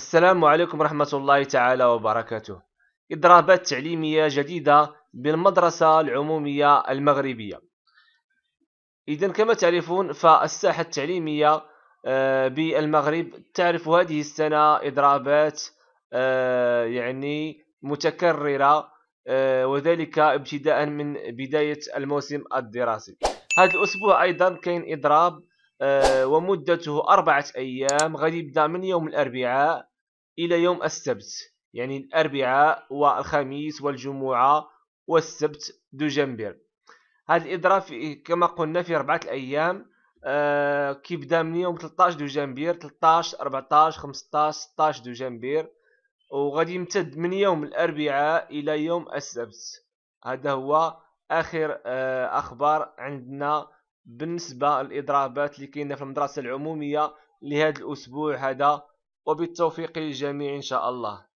السلام عليكم ورحمة الله تعالى وبركاته إضرابات تعليمية جديدة بالمدرسة العمومية المغربية إذا كما تعرفون فالساحة التعليمية آه، بالمغرب تعرف هذه السنة إضرابات آه، يعني متكررة آه، وذلك ابتداء من بداية الموسم الدراسي هذا الأسبوع أيضا كاين إضراب ومدته أربعة أيام غادي يبدا من يوم الأربعاء إلى يوم السبت يعني الأربعاء والخميس والجمعة والسبت دجنبر هذا الإضراب كما قلنا في أربعة الأيام آه كيبدا من يوم 13 دجنبر 13 14 15 16 دجنبر وغادي يمتد من يوم الأربعاء إلى يوم السبت هذا هو آخر آه أخبار عندنا بالنسبة للإضرابات اللي كاينة في المدرسة العمومية لهذا الأسبوع هذا وبالتوفيق للجميع إن شاء الله